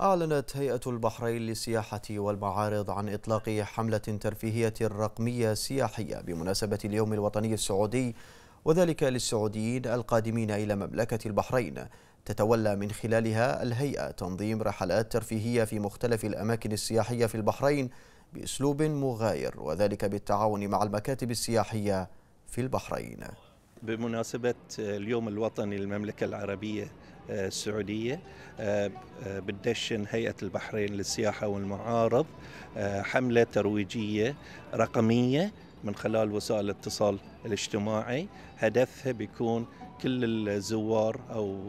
أعلنت هيئة البحرين للسياحة والمعارض عن إطلاق حملة ترفيهية رقمية سياحية بمناسبة اليوم الوطني السعودي وذلك للسعوديين القادمين إلى مملكة البحرين تتولى من خلالها الهيئة تنظيم رحلات ترفيهية في مختلف الأماكن السياحية في البحرين بأسلوب مغاير وذلك بالتعاون مع المكاتب السياحية في البحرين بمناسبة آه، اليوم الوطني للمملكة العربية آه، السعودية آه، بتدشن هيئة البحرين للسياحة والمعارض حملة ترويجية رقمية من خلال وسائل الاتصال الاجتماعي هدفها بيكون كل الزوار أو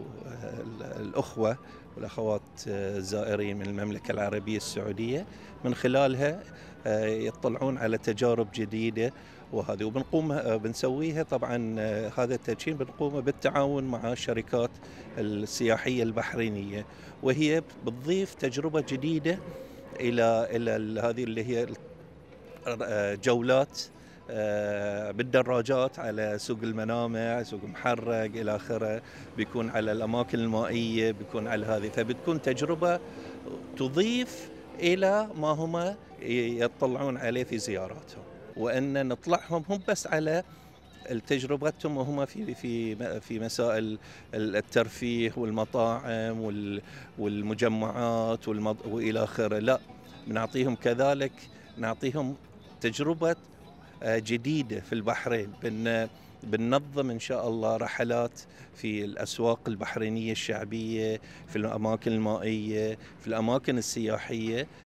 الأخوة والأخوات الزائرين من المملكة العربية السعودية من خلالها آه، يطلعون على تجارب جديدة وهذه وبنقوم آه، بنسويها طبعا آه، هذا التدشين بنقوم بالتعاون مع الشركات السياحية البحرينية وهي بتضيف تجربة جديدة إلى إلى هذه اللي هي جولات آه، بالدراجات على سوق المنامع سوق محرق إلى آخره بيكون على الأماكن المائية بيكون على هذه فبتكون تجربة تضيف إلى ما هم يطلعون عليه في زياراتهم وأن نطلعهم هم بس على تجربتهم وهم في في في مسائل الترفيه والمطاعم والمجمعات والى اخره لا بنعطيهم كذلك نعطيهم تجربه آه، جديده في البحرين بن بننظم ان شاء الله رحلات في الاسواق البحرينيه الشعبيه في الاماكن المائيه في الاماكن السياحيه